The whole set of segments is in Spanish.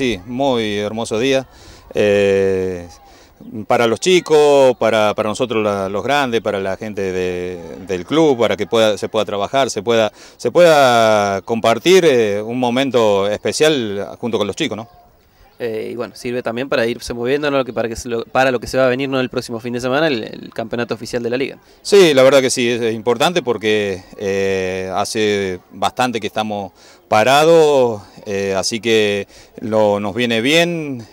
Sí, muy hermoso día. Eh, para los chicos, para, nosotros los grandes, para la gente del club, para que pueda, se pueda trabajar, se pueda, se pueda compartir eh, un momento especial junto con los chicos, ¿no? Eh, y bueno, sirve también para irse moviendo para, que lo, para lo que se va a venir ¿no? el próximo fin de semana, el, campeonato oficial de la liga. Sí, la verdad que sí, es, importante porque eh, hace bastante que estamos parados, eh, así que lo, nos viene bien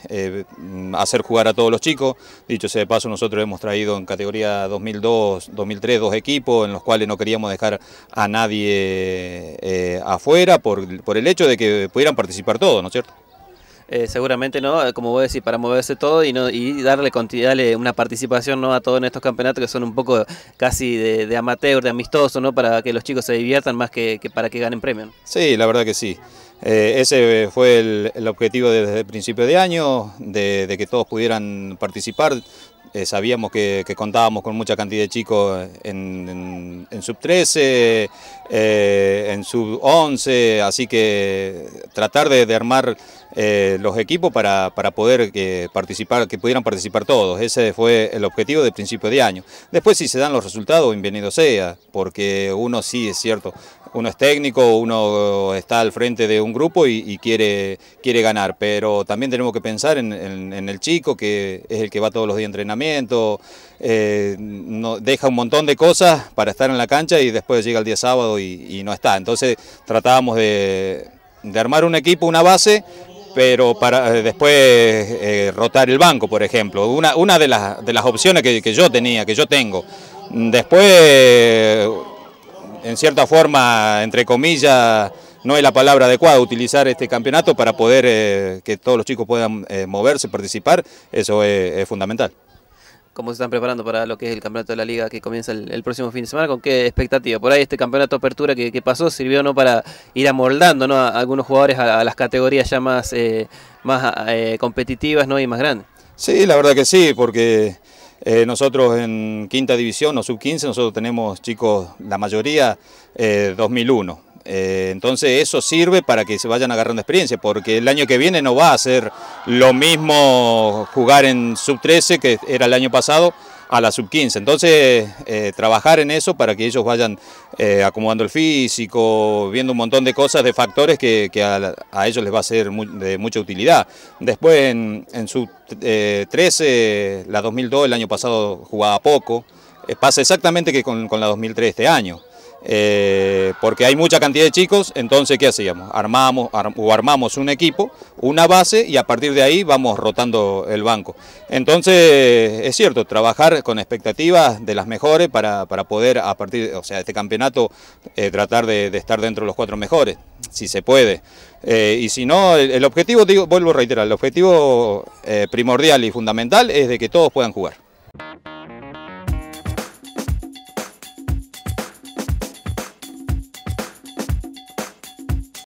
hacer jugar a todos los chicos. Dicho sea paso, nosotros hemos traído en categoría 2002, 2003 dos equipos en los cuales no queríamos dejar a nadie afuera por, por el hecho de que pudieran participar todos, ¿no es cierto? Eh, seguramente no, eh, como a decir para moverse todo y no y darle, darle una participación ¿no? a todos en estos campeonatos que son un poco casi de, amateur, de amistoso, ¿no? para que los chicos se diviertan más que, para que ganen premio. Sí, la verdad que sí. Eh, ese fue el, objetivo desde el principio de año, de que todos pudieran participar, eh, sabíamos que, contábamos con mucha cantidad de chicos en, sub-13, en sub-11, eh, así que tratar de, armar eh, los equipos para, poder que, participar, que pudieran participar todos. Ese fue el objetivo de principio de año. Después si se dan los resultados, bienvenido sea, porque uno sí es cierto, uno es técnico, uno está al frente de un grupo y, quiere, quiere ganar, pero también tenemos que pensar en, el chico, que es el que va todos los días a entrenamiento, eh, no, deja un montón de cosas para estar en la cancha y después llega el día sábado y, no está. Entonces tratábamos de, armar un equipo, una base, pero para eh, después eh, rotar el banco, por ejemplo. Una, una de, las, de las opciones que, que yo tenía, que yo tengo. Después en cierta forma, entre comillas, no es la palabra adecuada utilizar este campeonato para poder eh, que todos los chicos puedan eh, moverse, participar, eso es, fundamental. ¿Cómo se están preparando para lo que es el campeonato de la liga que comienza el, próximo fin de semana? ¿Con qué expectativa? Por ahí este campeonato de apertura que, pasó sirvió no para ir amoldando a algunos jugadores a, las categorías ya más, eh, más competitivas ¿no? y más grandes. Sí, la verdad que sí, porque eh, nosotros en quinta división o sub-15, nosotros tenemos chicos, la mayoría, 2001. Eh, eh, entonces eso sirve para que se vayan agarrando experiencia, porque el año que viene no va a ser lo mismo jugar en sub-13 que era el año pasado, a la sub-15. Entonces, eh, trabajar en eso para que ellos vayan eh, acomodando el físico, viendo un montón de cosas, de factores que, a, ellos les va a ser de mucha utilidad. Después, en, en sub-13, eh, la 2002 el año pasado jugaba poco, pasa exactamente que con, con la 2003 este año. Eh, porque hay mucha cantidad de chicos, entonces ¿qué hacíamos? Armamos o armamos un equipo, una base y a partir de ahí vamos rotando el banco. Entonces es cierto, trabajar con expectativas de las mejores para, para poder a partir, o sea, este campeonato eh, tratar de, estar dentro de los cuatro mejores, si se puede. Eh, y si no, el, objetivo, vuelvo a reiterar, el objetivo primordial y fundamental es de que todos puedan jugar.